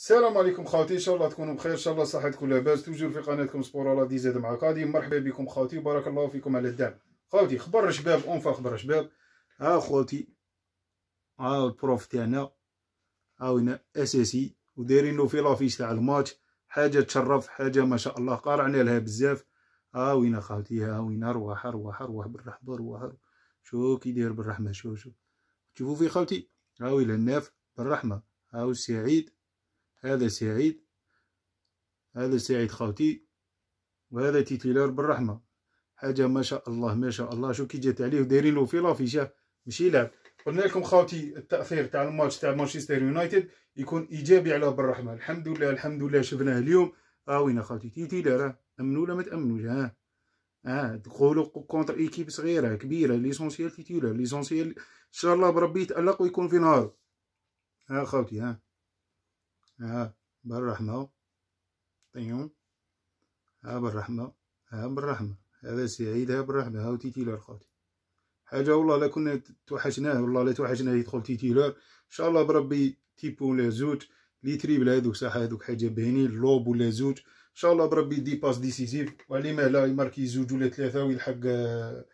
السلام عليكم خواتي ان شاء الله تكونوا بخير ان شاء الله صحتكم لاباس توجور في قناتكم سبور على دي زاد مع قادي مرحبا بكم خواتي وبارك الله فيكم على الدعم خواتي خبر الشباب اونفا خبر الشباب ها خواتي ها البروف تاعنا ها هنا اساسي ودايرينو في لافيش تاع الماتش حاجه تشرف حاجه ما شاء الله قارعنا لها بزاف ها وين خواتي ها وين رواح رواح رواح بالرحبه رواح شو كي داير بالرحمه شو شو شوفوا في خواتي ها وين الناف بالرحمه ها سعيد هذا سعيد هذا سعيد خوتي وهذا تيتيلار بالرحمه حاجه ما شاء الله ما شاء الله شو كي جات عليه ودايرين له في لافيشه ماشي يلعب قلنا لكم خاوتي التاثير تاع الماتش تاع مانشستر يونايتد يكون ايجابي على بالرحمه الحمد لله الحمد لله شفناه اليوم اه وين خوتي تيتيلار آه. امنوا ولا ما تامنوش ها اه دخولو كونتر ايكيب صغيره كبيره ليسونسيال تيتيلار ليسونسيال ان شاء الله بربي يتالق ويكون في نهار ها آه خوتي ها آه. ها بالرحمة طيون ها بالرحمة ها بالرحمة هذا سعيد ها بالرحمة هاو تيتيلر خوتي حاجة والله لا كنا توحشناه والله لا توحشناه يدخل تيتيلر ان شاء الله بربي تيبو ولا زوج لي تريبل هذوك صح هذوك حاجة بهني لوب ولا زوج ان شاء الله بربي دي باس ديسيزيف وعلي ما لا يماركي زوج ولا ثلاثة ويلحق آه،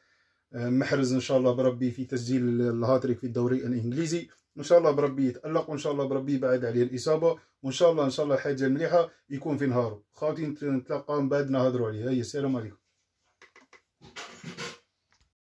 آه، محرز ان شاء الله بربي في تسجيل الهاتريك في الدوري الانجليزي ان شاء الله بربي يتالق وان شاء الله بربي يبعد عليه الاصابه وان شاء الله ان شاء الله حاجه مليحه يكون في نهاره خاوتي نتلاقاو من بعد نهضروا عليه هيا السلام عليكم